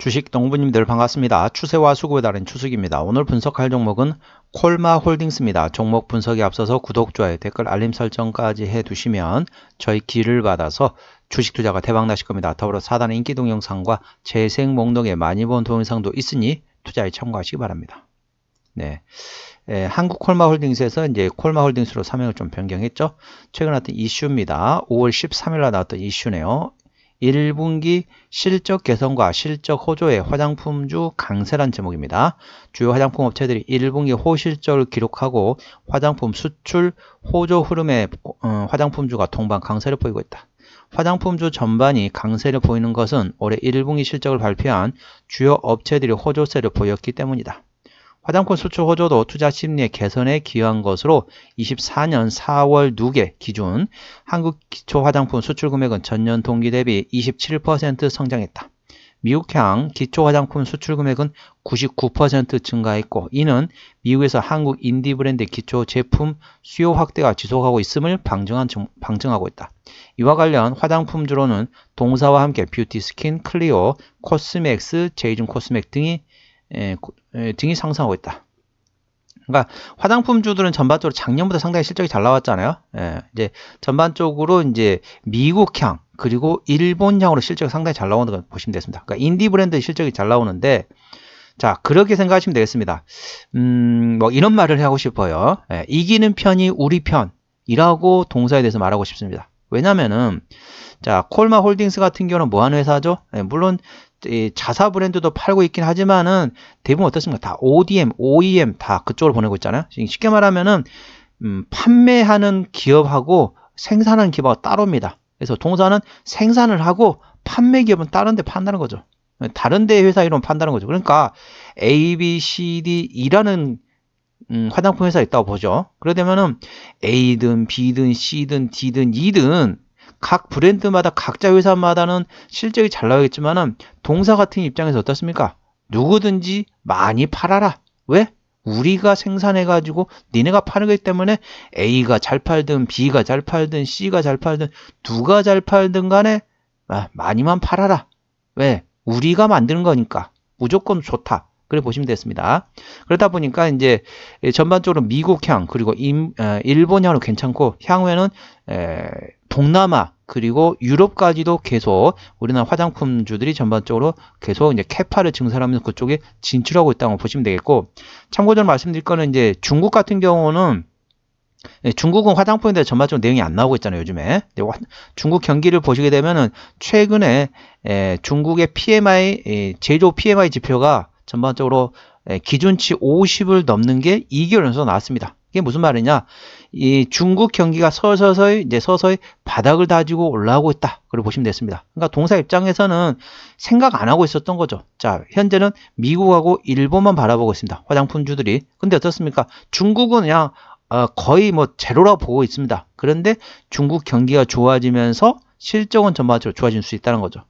주식 동부님들 반갑습니다. 추세와 수급에 따른 추석입니다. 오늘 분석할 종목은 콜마 홀딩스입니다. 종목 분석에 앞서서 구독, 좋아요, 댓글, 알림 설정까지 해두시면 저희 길을 받아서 주식 투자가 대박 나실 겁니다. 더불어 사단의 인기 동영상과 재생 목록에 많이 본 동영상도 있으니 투자에 참고하시기 바랍니다. 네. 에, 한국 콜마 홀딩스에서 이제 콜마 홀딩스로 사명을 좀 변경했죠. 최근 나왔던 이슈입니다. 5월 13일 날 나왔던 이슈네요. 1분기 실적 개선과 실적 호조의 화장품주 강세란 제목입니다. 주요 화장품 업체들이 1분기 호실적을 기록하고 화장품 수출 호조 흐름에 어, 화장품주가 동반 강세를 보이고 있다. 화장품주 전반이 강세를 보이는 것은 올해 1분기 실적을 발표한 주요 업체들이 호조세를 보였기 때문이다. 화장품 수출 호조도 투자 심리 의 개선에 기여한 것으로 24년 4월 6계 기준 한국 기초 화장품 수출 금액은 전년 동기 대비 27% 성장했다. 미국향 기초 화장품 수출 금액은 99% 증가했고 이는 미국에서 한국 인디 브랜드 기초 제품 수요 확대가 지속하고 있음을 방증한, 방증하고 있다. 이와 관련 화장품 주로는 동사와 함께 뷰티 스킨, 클리오, 코스맥스, 제이준 코스맥 등이 예, 예, 등이 상승하고 있다. 그러니까 화장품주들은 전반적으로 작년보다 상당히 실적이 잘 나왔잖아요. 예, 이제 전반적으로 이제 미국향 그리고 일본향으로 실적이 상당히 잘 나오는 걸 보시면 되겠습니다. 그러니까 인디 브랜드 실적이 잘 나오는데 자 그렇게 생각하시면 되겠습니다. 음, 뭐 이런 말을 하고 싶어요. 예, 이기는 편이 우리 편이라고 동사에 대해서 말하고 싶습니다. 왜냐면은 자 콜마 홀딩스 같은 경우는 뭐하는 회사죠? 예, 물론 자사 브랜드도 팔고 있긴 하지만은 대부분 어떻습니까? 다 ODM, OEM 다 그쪽으로 보내고 있잖아요. 쉽게 말하면은 음, 판매하는 기업하고 생산하는 기업하고 따로입니다. 그래서 동사는 생산을 하고 판매 기업은 다른데 판다는 거죠. 다른데 회사 이름 판다는 거죠. 그러니까 A, B, C, D 이라는 음, 화장품 회사 있다고 보죠. 그러되면은 A든 B든 C든 D든 E든 각 브랜드마다 각자 회사마다는 실적이 잘 나오겠지만은 동사 같은 입장에서 어떻습니까? 누구든지 많이 팔아라. 왜? 우리가 생산해가지고 니네가 팔기 때문에 A가 잘 팔든 B가 잘 팔든 C가 잘 팔든 누가 잘 팔든 간에 아, 많이만 팔아라. 왜? 우리가 만드는 거니까 무조건 좋다. 그래 보시면 되겠습니다. 그러다 보니까 이제 전반적으로 미국향 그리고 임, 에, 어, 일본향으로 괜찮고 향후에는 에, 동남아 그리고 유럽까지도 계속 우리나라 화장품주들이 전반적으로 계속 이제 캐파를 증설하면서 그쪽에 진출하고 있다고 보시면 되겠고 참고적로 말씀드릴 거는 이제 중국 같은 경우는 예, 중국은 화장품에 대해 전반적으로 내용이 안 나오고 있잖아요 요즘에 중국 경기를 보시게 되면은 최근에 예, 중국의 PMI 예, 제조 PMI 지표가 전반적으로 기준치 50을 넘는 게 2개월 연속 나왔습니다 이게 무슨 말이냐 이 중국 경기가 서서히 이제 서서히 바닥을 다지고 올라오고 있다. 그걸 보시면 됐습니다. 그러니까 동사 입장에서는 생각 안 하고 있었던 거죠. 자, 현재는 미국하고 일본만 바라보고 있습니다. 화장품주들이. 근데 어떻습니까? 중국은 그냥 어, 거의 뭐 제로라고 보고 있습니다. 그런데 중국 경기가 좋아지면서 실적은 전반적으로 좋아질 수 있다는 거죠.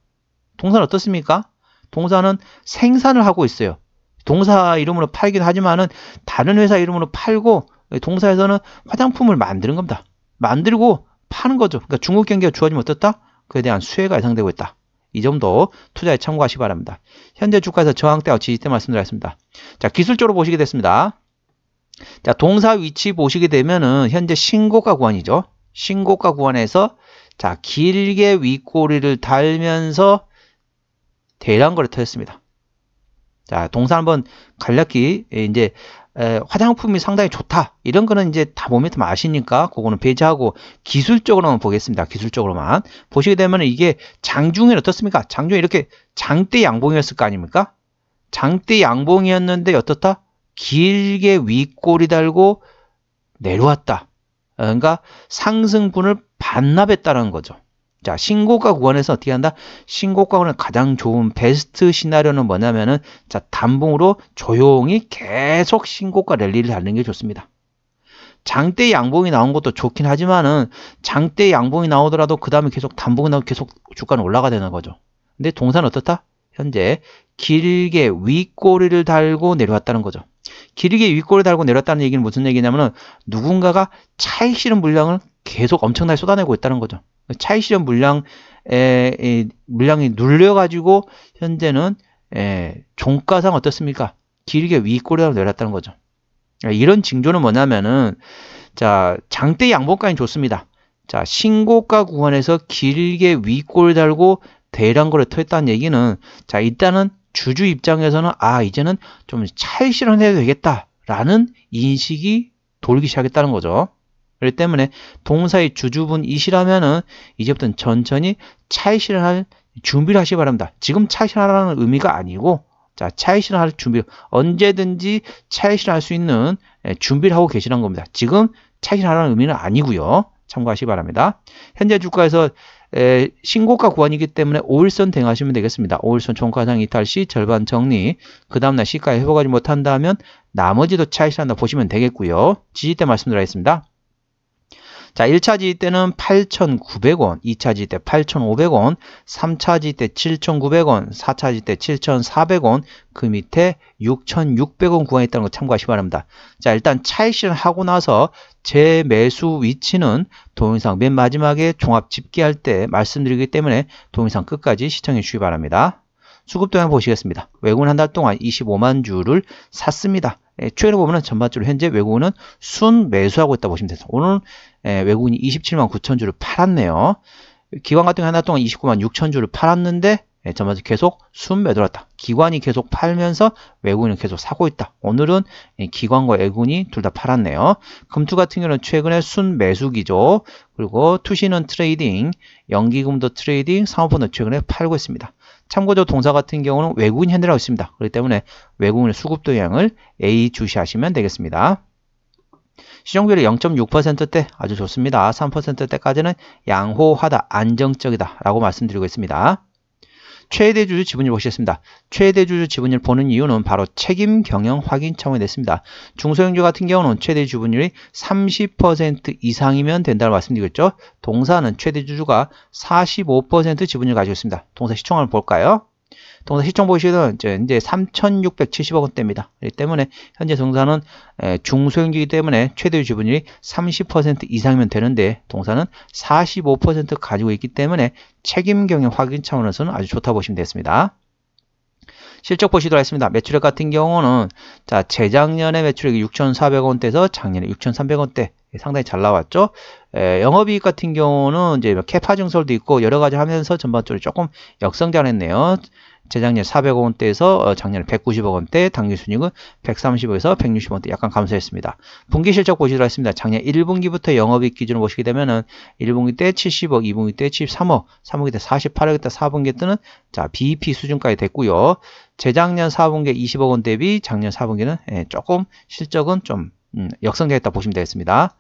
동사는 어떻습니까? 동사는 생산을 하고 있어요. 동사 이름으로 팔긴 하지만은 다른 회사 이름으로 팔고 네, 동사에서는 화장품을 만드는 겁니다. 만들고 파는 거죠. 그러니까 중국 경기가 좋아지면 어떻다? 그에 대한 수혜가 예상되고 있다. 이 점도 투자에 참고하시기 바랍니다. 현재 주가에서 저항대와 지지대 말씀드렸습니다. 자, 기술적으로 보시게 됐습니다. 자, 동사 위치 보시게 되면은 현재 신고가 구간이죠. 신고가 구간에서 자, 길게 윗꼬리를 달면서 대량 거래 터졌습니다. 자, 동사 한번 간략히 예, 이제 화장품이 상당히 좋다 이런 거는 이제 다 몸에 좀 아시니까 그거는 배제하고 기술적으로만 보겠습니다 기술적으로만 보시게 되면 이게 장중에 어떻습니까 장중에 이렇게 장대 양봉이었을 거 아닙니까 장대 양봉이었는데 어떻다 길게 윗골이 달고 내려왔다 그러니까 상승분을 반납했다는 거죠 자, 신고가 구원에서 어떻게 한다? 신고가 구원의 가장 좋은 베스트 시나리오는 뭐냐면은 자, 단봉으로 조용히 계속 신고가 랠리를 하는 게 좋습니다. 장대 양봉이 나온 것도 좋긴 하지만은 장대 양봉이 나오더라도 그 다음에 계속 단봉이 나오고 계속 주가는 올라가 되는 거죠. 근데 동산 어떻다? 현재 길게 윗꼬리를 달고 내려왔다는 거죠. 길게 윗꼬리를 달고 내려왔다는 얘기는 무슨 얘기냐면은 누군가가 차익 실은 물량을 계속 엄청나게 쏟아내고 있다는 거죠. 차이 실현 물량 에, 물량이 눌려가지고 현재는 에, 종가상 어떻습니까? 길게 위꼬리로 내렸다는 거죠. 아, 이런 징조는 뭐냐면은 자 장대 양봉가는 좋습니다. 자 신고가 구간에서 길게 윗골 달고 대량거래 터했다는 얘기는 자 일단은 주주 입장에서는 아 이제는 좀 차익 실현해도 되겠다라는 인식이 돌기 시작했다는 거죠. 그렇기 때문에 동사의 주주분 이시라면은 이제부터는 천천히 차이시를 할 준비를 하시기 바랍니다. 지금 차이시라는 의미가 아니고 자 차이시를 할 준비 언제든지 차이시를 할수 있는 예, 준비를 하고 계시는 겁니다. 지금 차이시라는 의미는 아니고요. 참고하시기 바랍니다. 현재 주가에서 에, 신고가 구간이기 때문에 5일선 대응하시면 되겠습니다. 5일선 종가상 이탈 시 절반 정리, 그 다음날 시가에 회복하지 못한다면 나머지도 차익 이한다 보시면 되겠고요. 지지대 말씀드리겠습니다. 자, 1차 지지 때는 8,900원, 2차 지지 때 8,500원, 3차 지지 때 7,900원, 4차 지지 때 7,400원, 그 밑에 6,600원 구간이 있다는 거 참고하시기 바랍니다. 자, 일단 차익 실현하고 나서 제 매수 위치는 동영상 맨 마지막에 종합 집계할 때 말씀드리기 때문에 동영상 끝까지 시청해 주시기 바랍니다. 수급 동향 보시겠습니다. 외국은 한달 동안 25만 주를 샀습니다. 예, 최근에 보면은 전반적으로 현재 외국은 순 매수하고 있다 보시면 됩니다. 오늘 예, 외국인이 27만 9천 주를 팔았네요. 기관 같은 경우 한달 동안 29만 6천 주를 팔았는데 예, 전반적으로 계속 순 매돌았다. 기관이 계속 팔면서 외국인은 계속 사고 있다. 오늘은 예, 기관과 외국인이 둘 다 팔았네요. 금투 같은 경우는 최근에 순 매수기죠. 그리고 투시는 트레이딩, 연기금도 트레이딩, 상업펀드 최근에 팔고 있습니다. 참고적 동사 같은 경우는 외국인 핸들하고 있습니다. 그렇기 때문에 외국인의 수급 도향을 A 주시하시면 되겠습니다. 시정비율이 0.6%대 아주 좋습니다. 3%대까지는 양호하다, 안정적이다 라고 말씀드리고 있습니다. 최대 주주 지분율 보시겠습니다. 최대 주주 지분율 보는 이유는 바로 책임 경영 확인 차원이 됐습니다. 중소형주 같은 경우는 최대 지분율이 30% 이상이면 된다고 말씀드리겠죠. 동사는 최대 주주가 45% 지분율 가지고 있습니다. 동사 시청을 볼까요? 동사 시총 보시는 이제, 이제 3,670억 원대입니다. 때문에 현재 동사는 중소형이기 때문에 최대 지분율이 30% 이상이면 되는데 동사는 45% 가지고 있기 때문에 책임 경영 확인 차원에서는 아주 좋다 보시면 되겠습니다. 실적 보시도록 하겠습니다. 매출액 같은 경우는 자 재작년에 매출액이 6,400원대에서 작년에 6,300원대 상당히 잘 나왔죠. 에, 영업이익 같은 경우는 이제 뭐 캐파 증설도 있고 여러 가지 하면서 전반적으로 조금 역성장했네요. 재작년 400억 원대에서 어, 작년에 190억 원대, 당기 순이익은 130억에서 160억 원대 약간 감소했습니다. 분기 실적 보시도록 하겠습니다. 작년 1분기부터 영업이익 기준으로 보시게 되면은 1분기 때 70억, 2분기 때 73억, 3분기 때 48억, 4분기 때는 자 BEP 수준까지 됐고요. 재작년 4분기 20억 원 대비 작년 4분기는 예, 조금 실적은 좀 음, 역성장했다 보시면 되겠습니다.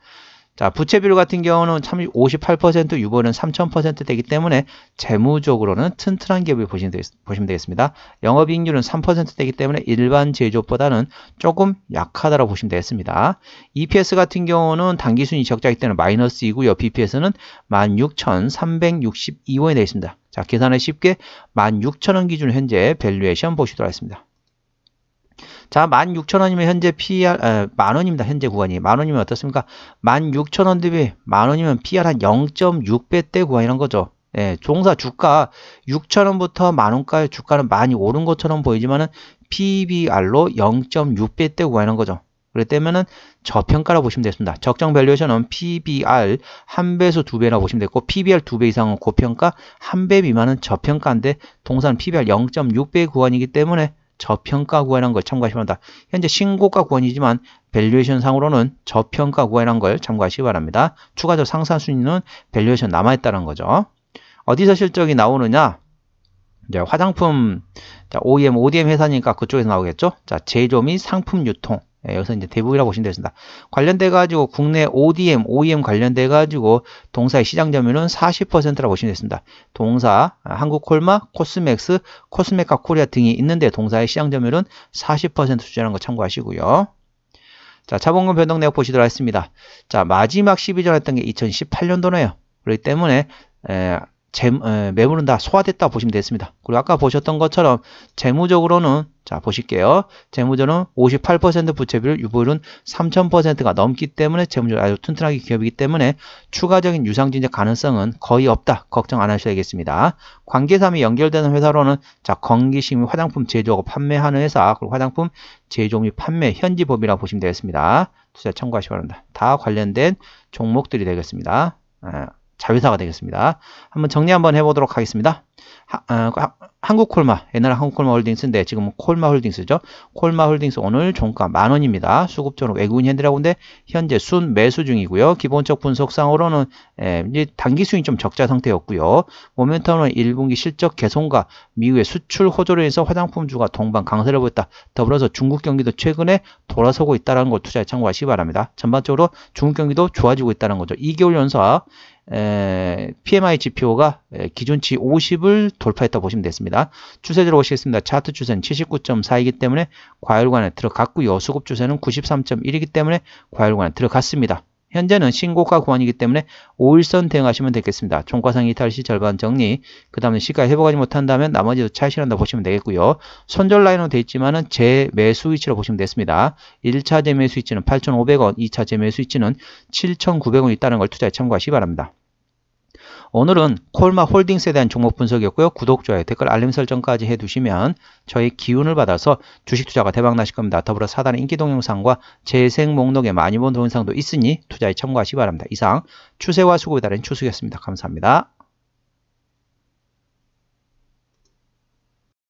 자, 부채 비율 같은 경우는 58% 유보는 3000% 되기 때문에 재무적으로는 튼튼한 기업을 보시면, 되겠, 습니다 영업이익률은 3% 되기 때문에 일반 제조업보다는 조금 약하다라고 보시면 되겠습니다. EPS 같은 경우는 단기순이 적자이기 때문에 마이너스이고요. BPS는 16,362원이 되겠습니다. 자, 계산을 쉽게 16,000원 기준 현재 밸류에이션 보시도록 하겠습니다. 자, 16,000원이면 현재 PR, 에, 만원입니다. 현재 구간이. 만원이면 어떻습니까? 16,000원 대비 만원이면 PR 한 0.6배대 구간이란 거죠. 예, 종사 주가 6,000원부터 만원가의 주가는 많이 오른 것처럼 보이지만은 PBR로 0.6배대 구간이란 거죠. 그랬다면은 저평가라 고 보시면 되겠습니다. 적정 밸류에이션은 PBR 한 배에서 두배라고 보시면 되고 PBR 두 배 이상은 고평가, 한 배 미만은 저평가인데 동산 PBR 0.6배 구간이기 때문에 저평가 구간이라는 걸 참고하시기 바랍니다. 현재 신고가 구간이지만 밸류에이션 상으로는 저평가 구간이라는 걸 참고하시기 바랍니다. 추가적 상사 순위는 밸류에이션 남아있다는 거죠. 어디서 실적이 나오느냐? 이제 화장품 OEM, ODM 회사니까 그쪽에서 나오겠죠? 자, 제조 및 상품 유통 예, 여기서 이제 대북이라고 보시면 되겠습니다. 관련돼 가지고 국내 ODM, OEM 관련돼 가지고 동사의 시장 점유율은 40%라고 보시면 되겠습니다. 동사 아, 한국콜마, 코스맥스, 코스메카 코리아 등이 있는데 동사의 시장 점유율은 40% 수준이라는 거 참고하시고요. 자, 자본금 변동 내역 보시도록 하겠습니다. 자, 마지막 12절 했던 게 2018년도네요. 그렇기 때문에 에, 잼, 에, 매물은 다 소화됐다 보시면 되겠습니다. 그리고 아까 보셨던 것처럼 재무적으로는 자 보실게요. 재무적는58% 부채비율, 유보율은 3000%가 넘기 때문에 재무적으로 아주 튼튼하게 기업이기 때문에 추가적인 유상증자 가능성은 거의 없다. 걱정 안 하셔야겠습니다. 관계사이 연결되는 회사로는 자 건기식 및 화장품 제조하고 판매하는 회사, 그리고 화장품 제조 및 판매 현지법이라고 보시면 되겠습니다. 투자 참고하시기 바랍니다. 다 관련된 종목들이 되겠습니다. 에. 예. 자회사가 되겠습니다. 한번 정리 한번 해보도록 하겠습니다. 하, 아, 한국콜마 옛날 한국콜마 홀딩스인데 지금은 콜마 홀딩스죠 콜마 홀딩스 오늘 종가 만원입니다 수급적으로 외국인 핸드라고인데 현재 순 매수 중이고요 기본적 분석상으로는 예, 단기 수익 이좀 적자 상태였고요 모멘텀은 1분기 실적 개선과 미국의 수출 호조로 인해서 화장품주가 동반 강세를 보였다 더불어서 중국 경기도 최근에 돌아서고 있다는 걸 투자에 참고하시기 바랍니다 전반적으로 중국 경기도 좋아지고 있다는 거죠 2개월 연속 에, PMI 지표가 기준치 50을 100을 돌파했다 보시면 됐습니다. 추세대로 보시겠습니다 차트 추세는 79.4이기 때문에 과열관에 들어갔고 요수급 추세는 93.1이기 때문에 과열관에 들어갔습니다. 현재는 신고가 구간이기 때문에 5일선 대응하시면 되겠습니다. 종가상 이탈 시 절반 정리, 그 다음에 시가 회복하지 못한다면 나머지도 차실한다 보시면 되겠고요. 손절 라인으로 되어 있지만 은 재매수 위치로 보시면 됐습니다. 1차 재매수 위치는 8,500원, 2차 재매수 위치는 7,900원이 있다는 걸 투자에 참고하시기 바랍니다. 오늘은 콜마 홀딩스에 대한 종목 분석이었고요. 구독, 좋아요, 댓글, 알림 설정까지 해두시면 저희 기운을 받아서 주식 투자가 대박나실 겁니다. 더불어 사단의 인기 동영상과 재생 목록에 많이 본 동영상도 있으니 투자에 참고하시기 바랍니다. 이상 추세와 수급에 따른 추수였습니다. 감사합니다.